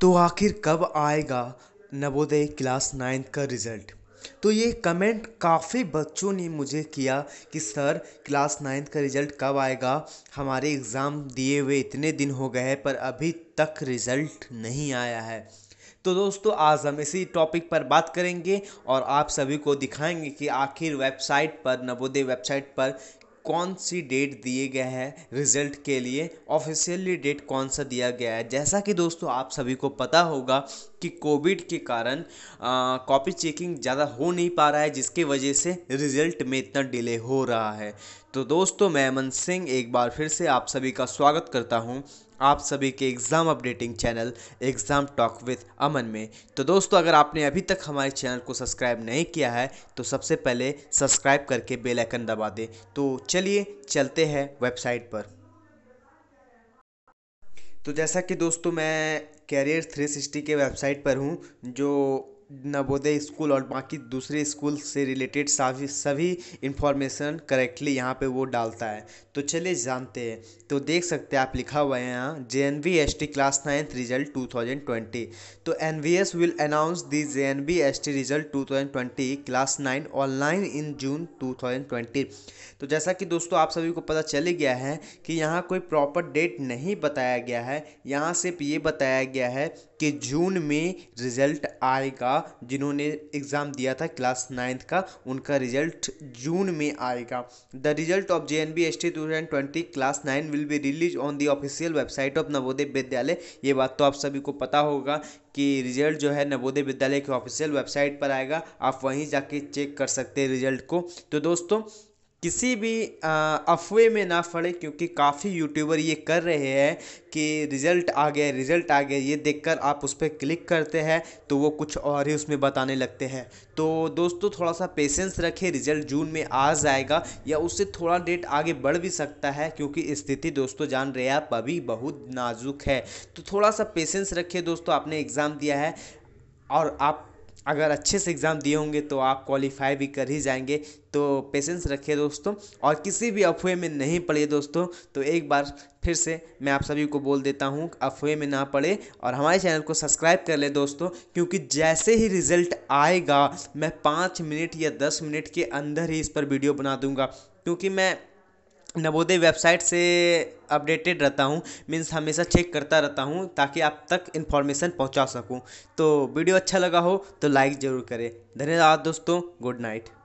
तो आखिर कब आएगा नवोदय क्लास नाइन्थ का रिज़ल्ट तो ये कमेंट काफ़ी बच्चों ने मुझे किया कि सर क्लास नाइन्थ का रिज़ल्ट कब आएगा हमारे एग्ज़ाम दिए हुए इतने दिन हो गए हैं पर अभी तक रिज़ल्ट नहीं आया है तो दोस्तों आज हम इसी टॉपिक पर बात करेंगे और आप सभी को दिखाएंगे कि आखिर वेबसाइट पर नवोदय वेबसाइट पर कौन सी डेट दिए गए हैं रिज़ल्ट के लिए ऑफिशियली डेट कौन सा दिया गया है जैसा कि दोस्तों आप सभी को पता होगा कि कोविड के कारण कॉपी चेकिंग ज़्यादा हो नहीं पा रहा है जिसके वजह से रिज़ल्ट में इतना डिले हो रहा है तो दोस्तों मैं अमन सिंह एक बार फिर से आप सभी का स्वागत करता हूँ आप सभी के exam updating channel exam talk with Aman में तो दोस्तों अगर आपने अभी तक हमारे चैनल को सब्सक्राइब नहीं किया है तो सबसे पहले सब्सक्राइब करके बेल आइकन दबा दें तो चलिए चलते हैं वेबसाइट पर तो जैसा कि दोस्तों मैं कैरियर 360 के वेबसाइट पर हूँ जो नवोदय स्कूल और बाकी दूसरे स्कूल से रिलेटेड सभी सभी इन्फॉर्मेशन करेक्टली यहाँ पे वो डालता है तो चलिए जानते हैं तो देख सकते हैं आप लिखा हुआ है यहाँ J N V S T class ninth result two thousand twenty तो N V S will announce the J N B S T result two thousand twenty class nine online in June two thousand twenty तो जैसा कि दोस्तों आप सभी को पता चल गया है कि यहाँ कोई प्रॉपर डेट नहीं बताया गया है यहाँ सिर्फ ये बताया गया है कि जून में रिजल्ट आएगा होगा जिन्होंने एग्ज़ाम दिया था क्लास नाइन्थ का उनका रिजल्ट जून में आएगा the result of J N B S T two thousand twenty class nine will be release on the official website of Navodaya Vidyalaya ये बात तो आप सभी को पता होगा कि रिजल्ट जो है नवोदय विद्यालय की ऑफिशियल वेबसाइट पर आएगा आप वहीं जाके चेक कर सकते हैं रिजल्ट को तो दोस्तों किसी भी अफवाह में ना फड़े क्योंकि काफ़ी यूट्यूबर ये कर रहे हैं कि रिज़ल्ट आ गया रिज़ल्ट आ गया ये देखकर आप उस पर क्लिक करते हैं तो वो कुछ और ही उसमें बताने लगते हैं तो दोस्तों थोड़ा सा पेशेंस रखें रिज़ल्ट जून में आ जाएगा या उससे थोड़ा डेट आगे बढ़ भी सकता है क्योंकि स्थिति दोस्तों जान रहे हैं आप अभी बहुत नाजुक है तो थोड़ा सा पेशेंस रखिए दोस्तों आपने एग्ज़ाम दिया है और आप अगर अच्छे से एग्ज़ाम दिए होंगे तो आप क्वालिफाई भी कर ही जाएंगे तो पेशेंस रखिए दोस्तों और किसी भी अफवाह में नहीं पड़े दोस्तों तो एक बार फिर से मैं आप सभी को बोल देता हूँ अफवाह में ना पड़े और हमारे चैनल को सब्सक्राइब कर ले दोस्तों क्योंकि जैसे ही रिजल्ट आएगा मैं पाँच मिनट या दस मिनट के अंदर ही इस पर वीडियो बना दूँगा क्योंकि मैं नवोदय वेबसाइट से अपडेटेड रहता हूँ मीन्स हमेशा चेक करता रहता हूँ ताकि आप तक इन्फॉर्मेशन पहुँचा सकूँ तो वीडियो अच्छा लगा हो तो लाइक ज़रूर करें धन्यवाद दोस्तों गुड नाइट